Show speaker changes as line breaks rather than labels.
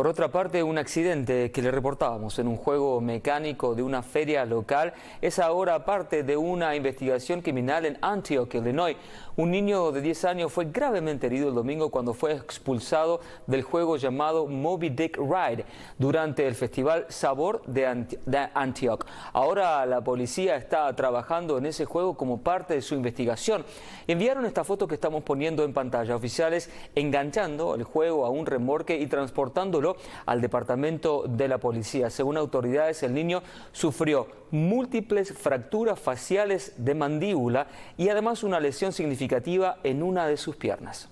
Por otra parte, un accidente que le reportábamos en un juego mecánico de una feria local es ahora parte de una investigación criminal en Antioch, Illinois. Un niño de 10 años fue gravemente herido el domingo cuando fue expulsado del juego llamado Moby Dick Ride durante el festival Sabor de, Antioch. Ahora la policía está trabajando en ese juego como parte de su investigación. Enviaron esta foto que estamos poniendo en pantalla. Oficiales enganchando el juego a un remorque y transportándolo al departamento de la policía. Según autoridades, el niño sufrió múltiples fracturas faciales de mandíbula y además una lesión significativa en una de sus piernas.